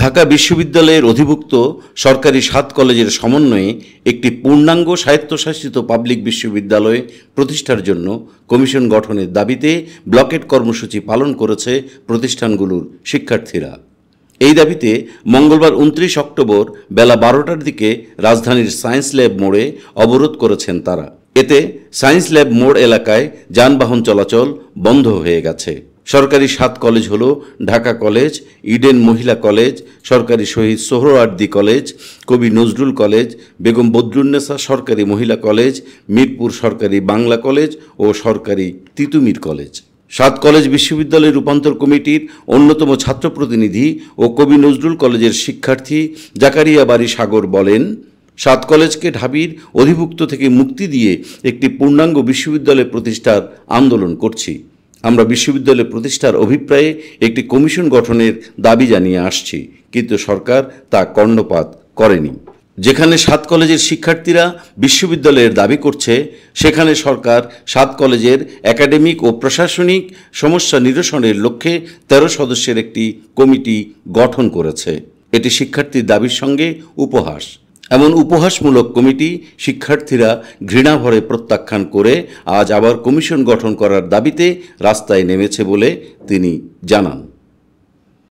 ঢাকা বিশ্ববিদ্যালয়ের অধিভুক্ত সরকারি সাত কলেজের সমন্বয়ে একটি পূর্ণাঙ্গ স্বায়ত্তশাসিত পাবলিক বিশ্ববিদ্যালয় প্রতিষ্ঠার জন্য কমিশন গঠনের দাবিতে ব্লকেট কর্মসূচি পালন করেছে প্রতিষ্ঠানগুলোর শিক্ষার্থীরা এই দাবিতে মঙ্গলবার উনত্রিশ অক্টোবর বেলা বারোটার দিকে রাজধানীর সায়েন্স ল্যাব মোড়ে অবরোধ করেছেন তারা এতে সায়েন্স ল্যাব মোড় এলাকায় যানবাহন চলাচল বন্ধ হয়ে গেছে সরকারি সাত কলেজ হলো ঢাকা কলেজ ইডেন মহিলা কলেজ সরকারি শহীদ আর্দি কলেজ কবি নজরুল কলেজ বেগম বদরুন্নেসা সরকারি মহিলা কলেজ মিরপুর সরকারি বাংলা কলেজ ও সরকারি তিতুমির কলেজ সাত কলেজ বিশ্ববিদ্যালয় রূপান্তর কমিটির অন্যতম ছাত্র প্রতিনিধি ও কবি নজরুল কলেজের শিক্ষার্থী জাকারিয়া বাড়ি সাগর বলেন সাত কলেজকে ঢাবির অধিভুক্ত থেকে মুক্তি দিয়ে একটি পূর্ণাঙ্গ বিশ্ববিদ্যালয় প্রতিষ্ঠার আন্দোলন করছি আমরা বিশ্ববিদ্যালয় প্রতিষ্ঠার অভিপ্রায়ে একটি কমিশন গঠনের দাবি জানিয়ে আসছি কিন্তু সরকার তা কর্ণপাত করেনি যেখানে সাত কলেজের শিক্ষার্থীরা বিশ্ববিদ্যালয়ের দাবি করছে সেখানে সরকার সাত কলেজের একাডেমিক ও প্রশাসনিক সমস্যা নিরসনের লক্ষ্যে ১৩ সদস্যের একটি কমিটি গঠন করেছে এটি শিক্ষার্থীর দাবির সঙ্গে উপহাস এমন উপহাসমূলক কমিটি শিক্ষার্থীরা ঘৃণাভরে প্রত্যাখ্যান করে আজ আবার কমিশন গঠন করার দাবিতে রাস্তায় নেমেছে বলে তিনি জানান